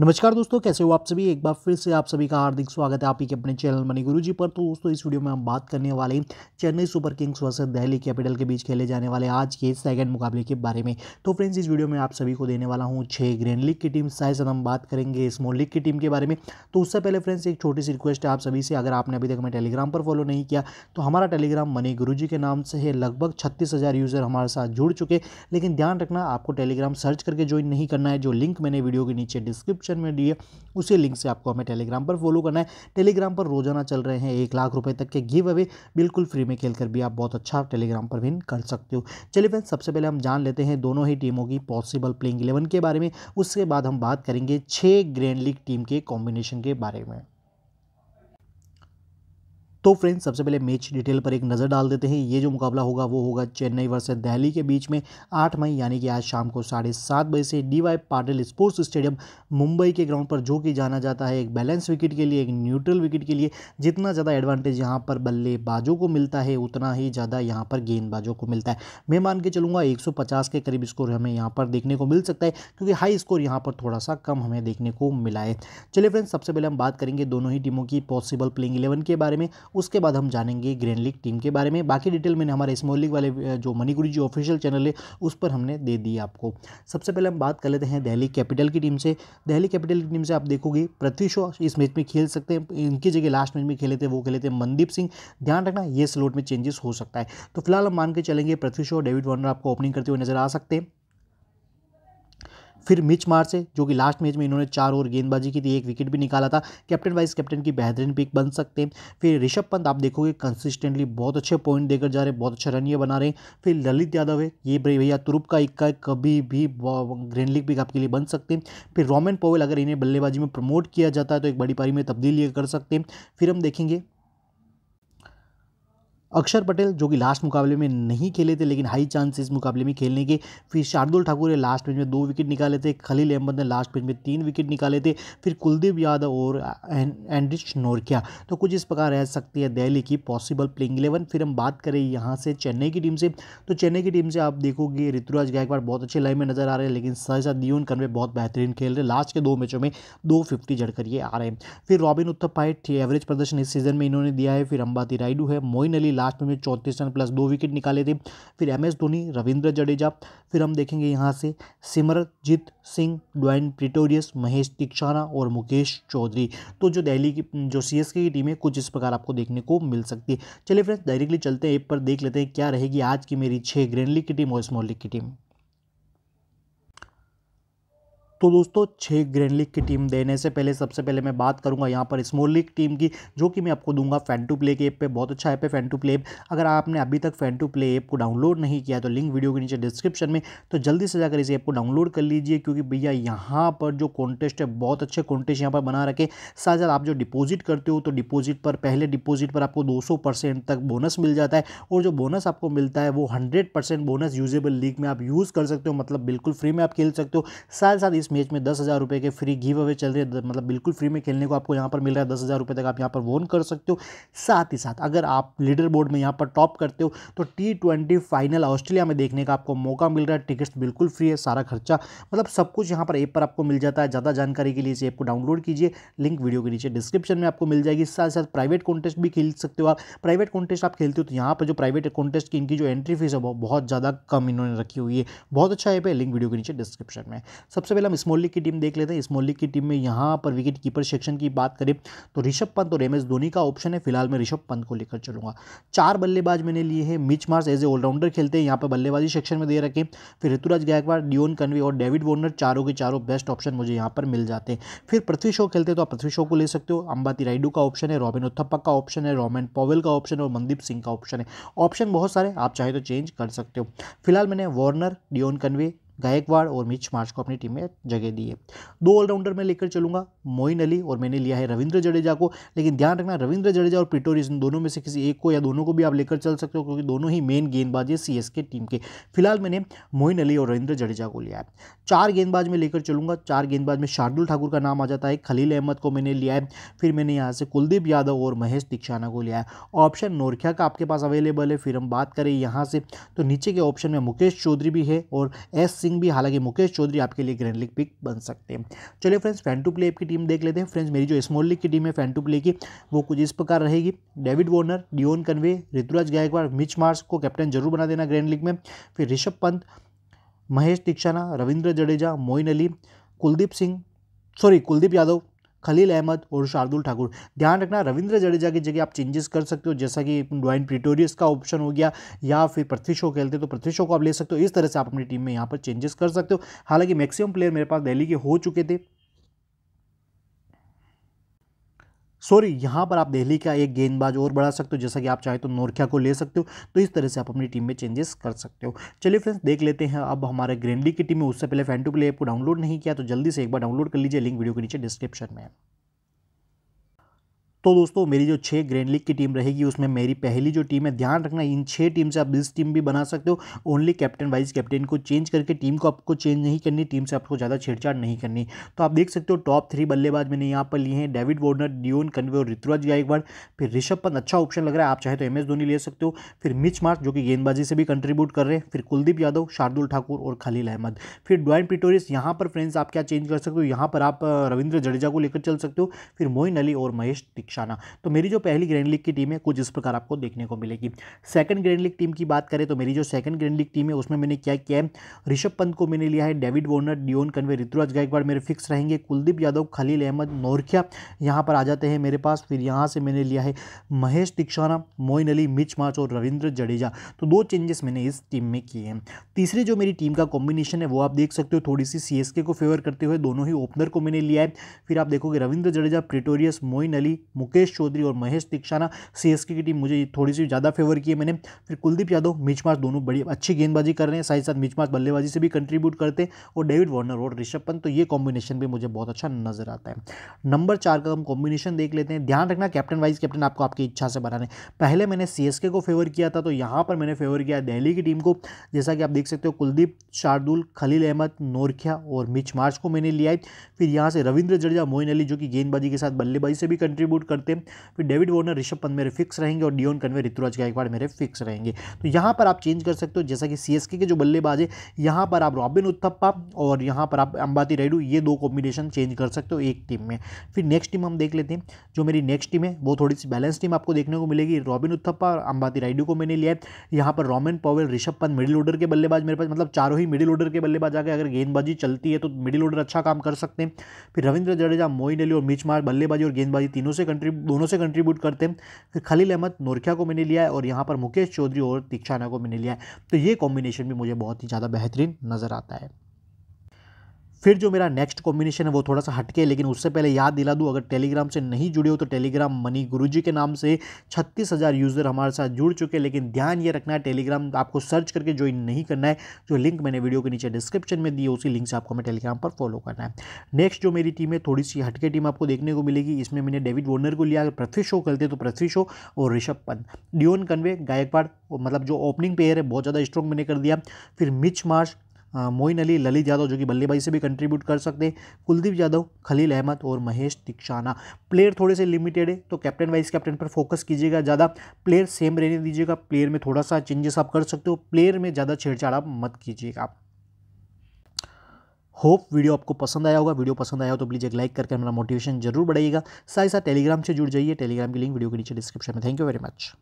नमस्कार दोस्तों कैसे हो आप सभी एक बार फिर से आप सभी का हार्दिक स्वागत है आप ही के अपने चैनल मनी गुरु जी पर तो दोस्तों इस वीडियो में हम बात करने वाले हैं Chennai super kings versus Delhi capital के बीच खेले जाने वाले आज के सेकंड मुकाबले के बारे में तो फ्रेंड्स इस वीडियो में आप सभी को देने वाला हूँ छः ग्रैंड लीग की टीम शायद हम बात करेंगे स्मॉल लीग की टीम के बारे में तो उससे पहले फ्रेंड्स एक छोटी सी रिक्वेस्ट है आप सभी से अगर आपने अभी तक हमें टेलीग्राम पर फॉलो नहीं किया तो हमारा टेलीग्राम मनी गुरु जी के नाम से है लगभग छत्तीस यूज़र हमारे साथ जुड़ चुके लेकिन ध्यान रखना आपको टेलीग्राम सर्च करके ज्वाइन नहीं करना है जो लिंक मैंने वीडियो के नीचे डिस्क्रिप्ट डिस्क्रिप्शन में दी है उसी लिंक से आपको हमें टेलीग्राम पर फॉलो करना है टेलीग्राम पर रोजाना चल रहे हैं एक लाख रुपये तक के गिव अवे बिल्कुल फ्री में खेल कर भी आप बहुत अच्छा टेलीग्राम पर विन कर सकते हो चलिए फ्रेंड सबसे पहले हम जान लेते हैं दोनों ही टीमों की पॉसिबल प्लेइंग इलेवन के बारे में उसके बाद हम बात करेंगे छः ग्रैंड लीग टीम के कॉम्बिनेशन के बारे में तो फ्रेंड्स सबसे पहले मैच डिटेल पर एक नज़र डाल देते हैं ये जो मुकाबला होगा वो होगा चेन्नई वर्सेज दिल्ली के बीच में आठ मई यानी कि आज शाम को साढ़े सात बजे से D Y Patil sports stadium Mumbai के ग्राउंड पर जो कि जाना जाता है एक बैलेंस विकेट के लिए एक न्यूट्रल विकेट के लिए जितना ज़्यादा एडवांटेज यहाँ पर बल्लेबाजों को मिलता है उतना ही ज़्यादा यहाँ पर गेंदबाजों को मिलता है मैं मान के चलूँगा एक के करीब स्कोर हमें यहाँ पर देखने को मिल सकता है क्योंकि हाई स्कोर यहाँ पर थोड़ा सा कम हमें देखने को मिला है चलिए फ्रेंड्स सबसे पहले हम बात करेंगे दोनों ही टीमों की पॉसिबल प्लेइंग इलेवन के बारे में उसके बाद हम जानेंगे ग्रैंड लीग टीम के बारे में बाकी डिटेल मैंने हमारे स्मॉल लीग वाले जो मणिगुरु जी ऑफिशियल चैनल है उस पर हमने दे दी आपको सबसे पहले हम बात कर लेते हैं दिल्ली कैपिटल की टीम से दिल्ली कैपिटल की टीम से आप देखोगे पृथ्वी शो इस मैच में खेल सकते हैं इनकी जगह लास्ट मैच में खेले थे वो खेले थे मनदीप सिंह ध्यान रखना ये स्लोट में चेंजेस हो सकता है तो फिलहाल हम मान के चलेंगे पृथ्वी शो डेविड वार्नर आपको ओपनिंग करते हुए नजर आ सकते हैं फिर मिच मार से जो कि लास्ट मैच में इन्होंने चार ओवर गेंदबाजी की थी एक विकेट भी निकाला था कैप्टन वाइस कैप्टन की बेहतरीन पिक बन सकते हैं फिर ऋषभ पंत आप देखोगे कंसिस्टेंटली बहुत अच्छे पॉइंट देकर जा रहे हैं बहुत अच्छे रन ये बना रहे हैं फिर ललित यादव है ये भैया तुरुप का इक्का कभी भी ग्रैंड लीग पिक आपके लिए बन सकते हैं फिर रोमन पोवेल अगर इन्हें बल्लेबाजी में प्रमोट किया जाता है तो एक बड़ी पारी में तब्दील ये कर सकते हैं फिर हम देखेंगे अक्षर पटेल जो कि लास्ट मुकाबले में नहीं खेले थे लेकिन हाई चांस इस मुकाबले में खेलने के फिर शार्दुल ठाकुर ने लास्ट मैच में दो विकेट निकाले थे खलील अहमद ने लास्ट मैच में तीन विकेट निकाले थे फिर कुलदीप यादव और एंड्रिच नोरकिया तो कुछ इस प्रकार रह सकती है दहली की पॉसिबल प्लेइंग इलेवन फिर हम बात करें यहाँ से चेन्नई की टीम से तो चेन्नई की टीम से आप देखोगे ऋतुराज गायकवाड़ बहुत अच्छे लाइन में नजर आ रहे हैं लेकिन साथ साथ दियोन कन्वे बहुत बेहतरीन खेल रहे लास्ट के दो मैचों में दो फिफ्टी जड़कर ये आ रहे हैं फिर रॉबिन उत्थप एवरेज प्रदर्शन इस सीजन में इन्होंने दिया है फिर अंबाती राइडू है मोइन अली लास्ट में चौंतीस रन प्लस दो विकेट निकाले थे फिर एम एस धोनी रविंद्र जडेजा फिर हम देखेंगे यहाँ से सिमरजीत सिंह ड्वाइन प्रिटोरियस महेश तिक्षाना और मुकेश चौधरी तो जो दिल्ली की जो सी की टीम है कुछ इस प्रकार आपको देखने को मिल सकती है चलिए फ्रेंड्स डायरेक्टली चलते हैं एप पर देख लेते हैं क्या रहेगी आज की मेरी छः ग्रैंड लीग की टीम और स्मॉल लीग की टीम तो दोस्तों छः ग्रैंड लीग की टीम देने से पहले सबसे पहले मैं बात करूंगा यहाँ पर स्मॉल लीग टीम की जो कि मैं आपको दूंगा फैन टू प्ले के ऐप पे बहुत अच्छा ऐप है फैन टू प्ले ऐप अगर आपने अभी तक फैन टू प्ले ऐप को डाउनलोड नहीं किया तो लिंक वीडियो के नीचे डिस्क्रिप्शन में तो जल्दी से जाकर इस ऐप को डाउनलोड कर लीजिए क्योंकि भैया यहाँ पर जो कॉन्टेस्ट है बहुत अच्छे कॉन्टेस्ट यहाँ पर बना रखे साथ साथ आप जो डिपोजिट करते हो तो डिपोजिट पर पहले डिपोजिट पर आपको दो परसेंट तक बोनस मिल जाता है और जो बोनस आपको मिलता है वो hundred percent bonus usable league में आप यूज़ कर सकते हो मतलब बिल्कुल फ्री में आप खेल सकते हो साथ साथ इस मैच में दस हज़ार रुपये के फ्री गिव अवे चल रहे हैं मतलब बिल्कुल फ्री में खेलने को आपको यहाँ पर मिल रहा है दस हज़ार रुपये तक आप यहाँ पर वोन कर सकते हो साथ ही साथ अगर आप लीडर बोर्ड में यहाँ पर टॉप करते हो तो टी ट्वेंटी फाइनल ऑस्ट्रेलिया में देखने का आपको मौका मिल रहा है टिकट्स बिल्कुल फ्री है सारा खर्चा मतलब सब कुछ यहाँ पर ऐप पर आपको मिल जाता है ज़्यादा जानकारी के लिए इस ऐप को डाउनलोड कीजिए लिंक वीडियो के नीचे डिस्क्रिप्शन में आपको मिल जाएगी साथ साथ प्राइवेट कॉन्टेस्ट भी खेल सकते हो आप प्राइवेट कॉन्टेस्ट आप खेलते हो तो यहाँ पर जो प्राइवेट कॉन्टेस्ट की इनकी जो एंट्री फीस है वो बहुत ज़्यादा कम इन्होंने रखी हुई है बहुत अच्छा ऐप है लिंक वीडियो के नीचे डिस्क्रिप्शन में सबसे पहले हम स्मॉल लीग की टीम देख लेते हैं स्मॉल लीग की टीम में यहाँ पर विकेट कीपर सेक्शन की बात करें तो ऋषभ पंत और एम एस धोनी का ऑप्शन है फिलहाल मैं ऋषभ पंत को लेकर चलूँगा चार बल्लेबाज मैंने लिए हैं Mitch Marsh as a allrounder खेलते हैं यहाँ पर बल्लेबाजी सेक्शन में दे रखें फिर ऋतुराज गायकवाड़ डियोन कन्वे और डेविड वॉर्नर चारों के चारों बेस्ट ऑप्शन मुझे यहाँ पर मिल जाते हैं फिर पृथ्वी शो खेलते हैं तो आप पृथ्वी शो को ले सकते हो अंबाती राइडू का ऑप्शन है रॉबिन उथप्पा का ऑप्शन है रोमन पॉवेल का ऑप्शन और मनदीप सिंह का ऑप्शन है ऑप्शन बहुत सारे आप चाहे तो चेंज कर सकते हो फिलहाल मैंने वॉर्नर डियोन कन्वे गायकवाड़ और मिच मार्च को अपनी टीम में जगह दी है दो ऑलराउंडर में लेकर चलूंगा मोइन अली और मैंने लिया है रविंद्र जडेजा को लेकिन ध्यान रखना रविंद्र जडेजा और पिटोरिस दोनों में से किसी एक को या दोनों को भी आप लेकर चल सकते हो क्योंकि दोनों ही मेन गेंदबाज है सी टीम के फिलहाल मैंने मोइन अली और रविंद्र जडेजा को लिया है चार गेंदबाज में लेकर चलूंगा चार गेंदबाज में शार्दुल ठाकुर का नाम आ जाता है खलील अहमद को मैंने लिया है फिर मैंने यहाँ से कुलदीप यादव और महेश दीक्षाना को लिया है ऑप्शन नोरखिया का आपके पास अवेलेबल है फिर हम बात करें यहाँ से तो नीचे के ऑप्शन में मुकेश चौधरी भी है और एस सिंह भी हालांकि मुकेश चौधरी आपके लिए ग्रैंड लीग पिक बन सकते हैं चलिए फ्रेंड्स फैन टू प्ले की टीम देख लेते हैं फ्रेंड्स मेरी जो स्मॉल लीग की टीम है फैन टू प्ले की वो कुछ इस प्रकार रहेगी David Warner Devon Conway Ruturaj Gaikwad Mitch Marsh को कैप्टन जरूर बना देना ग्रैंड लीग में फिर ऋषभ पंत महेश दीक्षाना रविंद्र जडेजा मोइन अली कुलदीप सिंह सॉरी कुलदीप यादव खलील अहमद और शार्दुल ठाकुर ध्यान रखना रविंद्र जडेजा की जगह आप चेंजेस कर सकते हो जैसा कि डॉइन प्रिटोरियस का ऑप्शन हो गया या फिर पृथ्वी शो खेलते तो पृथ्वी शो को आप ले सकते हो इस तरह से आप अपनी टीम में यहाँ पर चेंजेस कर सकते हो हालांकि मैक्सिमम प्लेयर मेरे पास दिल्ली के हो चुके थे सॉरी यहाँ पर आप दिल्ली का एक गेंदबाज और बढ़ा सकते हो जैसा कि आप चाहे तो नोरखिया को ले सकते हो तो इस तरह से आप अपनी टीम में चेंजेस कर सकते हो चलिए फ्रेंड्स देख लेते हैं अब हमारे ग्रेंडी की टीम में उससे पहले फैंटू प्ले ऐप को डाउनलोड नहीं किया तो जल्दी से एक बार डाउनलोड कर लीजिए लिंक वीडियो के नीचे डिस्क्रिप्शन में तो दोस्तों मेरी जो छः ग्रैंड लीग की टीम रहेगी उसमें मेरी पहली जो टीम है ध्यान रखना इन छः टीम से आप बिज टीम भी बना सकते हो ओनली कैप्टन वाइस कैप्टन को चेंज करके टीम को आपको चेंज नहीं करनी टीम से आपको ज़्यादा छेड़छाड़ नहीं करनी तो आप देख सकते हो टॉप थ्री बल्लेबाज मैंने यहाँ पर लिए हैं डेविड वॉर्नर डियोन कन्वे और ऋतुराज गायकवाड़ फिर ऋषभ पंत अच्छा ऑप्शन लग रहा है आप चाहे तो एम धोनी ले सकते हो फिर मिच मार्च जो कि गेंदबाजी से भी कंट्रीब्यूट कर रहे हैं फिर कुलदीप यादव शार्दुल ठाकुर और खलील अहमद फिर ड्वाइन पिटोरिस यहाँ पर फ्रेंड्स आप क्या चेंज कर सकते हो यहाँ पर आप रविंद्र जडेजा को लेकर चल सकते हो फिर मोइन अली और महेश शाना तो मेरी जो पहली ग्रैंड लीग की टीम है कुछ इस प्रकार आपको देखने को मिलेगी सेकंड ग्रैंड लीग टीम की बात करें तो मेरी जो सेकंड ग्रैंड लीग टीम है उसमें मैंने क्या किया है ऋषभ पंत को मैंने लिया है David Warner Devon Conway Ruturaj Gaikwad मेरे फिक्स रहेंगे कुलदीप यादव खलील अहमद नौरखिया यहाँ पर आ जाते हैं मेरे पास फिर यहाँ से मैंने लिया है महेश तिक्षाना मोइन अली मिच मार्च और रविंद्र जडेजा तो दो चेंजेस मैंने इस टीम में किए हैं तीसरी जो मेरी टीम का कॉम्बिनेशन है वो आप देख सकते हो थोड़ी सी सी को फेवर करते हुए दोनों ही ओपनर को मैंने लिया है फिर आप देखोगे रविंद्र जडेजा प्रिटोरियस मोइन अली मुकेश चौधरी और महेश दीक्षाना सीएसके की टीम मुझे थोड़ी सी ज़्यादा फेवर की है मैंने फिर कुलदीप यादव मिच मार्च दोनों बड़ी अच्छी गेंदबाजी कर रहे हैं साथ ही साथ मिच मार्च बल्लेबाजी से भी कंट्रीब्यूट करते हैं और डेविड वार्नर और ऋषभ पंत तो ये कॉम्बिनेशन भी मुझे बहुत अच्छा नजर आता है नंबर चार का हम कॉम्बिनेशन देख लेते हैं ध्यान रखना कैप्टन वाइज कैप्टन आपको आपकी इच्छा से बनाने पहले मैंने सीएसके को फेवर किया था तो यहाँ पर मैंने फेवर किया दिल्ली की टीम को जैसा कि आप देख सकते हो कुलदीप शार्दुल खलील अहमद नोरखिया और मिच मार्च को मैंने लिया फिर यहाँ से रविंद्र जडेजा मोइन अली जो कि गेंदबाजी के साथ बल्लेबाजी से भी कंट्रीब्यूट करते हैं फिर डेविड वॉर्नर ऋषभ पंत मेरे फिक्स रहेंगे और डियोन कन्वे ऋतुराज गायकवाड़ मेरे फिक्स रहेंगे तो यहाँ पर आप चेंज कर सकते हो जैसा कि सी के जो बल्लेबाज है यहाँ पर आप रॉबिन उत्थप्पा और यहाँ पर आप अंबाती रेडू ये दो कॉम्बिनेशन चेंज कर सकते हो एक टीम में फिर नेक्स्ट टीम हम देख लेते हैं जो मेरी नेक्स्ट टीम है वो थोड़ी सी बैलेंस टीम आपको देखने को मिलेगी रॉबिन उत्थप्पा और अंबाती रायडू को मैंने लिया है यहाँ पर Rovman Powell Rishabh Pant middle order के बल्लेबाज मेरे पास मतलब चारों ही मिडिल ऑर्डर के बल्लेबाज आ गए अगर गेंदबाजी चलती है तो मिडिल ऑर्डर अच्छा काम कर सकते हैं फिर रविंद्र जडेजा मोइन अली और मिच मार बल्लेबाजी और गेंदबाजी तीनों से कंट्री दोनों से कंट्रीब्यूट करते हैं फिर खलील अहमद नोरखिया को मैंने लिया है और यहाँ पर मुकेश चौधरी और दीक्षाना को मैंने लिया है तो ये कॉम्बिनेशन भी मुझे बहुत ही ज़्यादा बेहतरीन नज़र आता है फिर जो मेरा नेक्स्ट कॉम्बिनेशन है वो थोड़ा सा हटके लेकिन उससे पहले याद दिला दूँ अगर टेलीग्राम से नहीं जुड़े हो तो टेलीग्राम मनी गुरुजी के नाम से छत्तीस हज़ार यूज़र हमारे साथ जुड़ चुके हैं लेकिन ध्यान ये रखना है टेलीग्राम आपको सर्च करके ज्वाइन नहीं करना है जो लिंक मैंने वीडियो के नीचे डिस्क्रिप्शन में दी है उसी लिंक से आपको हमें टेलीग्राम पर फॉलो करना है नेक्स्ट जो मेरी टीम है थोड़ी सी हटके टीम आपको देखने को मिलेगी इसमें मैंने डेविड वॉर्नर को लिया अगर पृथ्वी शो खेलते तो पृथ्वी शो और ऋषभ पंत डिओन कन्वे गायकवाड़ मतलब जो ओपनिंग प्लेयर है बहुत ज़्यादा स्ट्रॉन्ग मैंने कर दिया फिर मिच मार्श हाँ, मोइन अली ललित यादव जो कि बल्लेबाजी से भी कंट्रीब्यूट कर सकते हैं कुलदीप यादव खलील अहमद और महेश दीक्षाना प्लेयर थोड़े से लिमिटेड है तो कैप्टन वाइस कैप्टन पर फोकस कीजिएगा ज़्यादा प्लेयर सेम रहने दीजिएगा प्लेयर में थोड़ा सा चेंजेस आप कर सकते हो प्लेयर में ज़्यादा छेड़छाड़ आप मत कीजिएगा होप वीडियो आपको पसंद आया होगा वीडियो पसंद आया हो तो प्लीज़ एक लाइक करके हमारा मोटिवेशन जरूर बढ़ाइएगा साथ ही साथ टेलीग्राम से जुड़ जाइए टेलीग्राम की लिंक वीडियो के नीचे डिस्क्रिप्शन में थैंक यू वेरी मच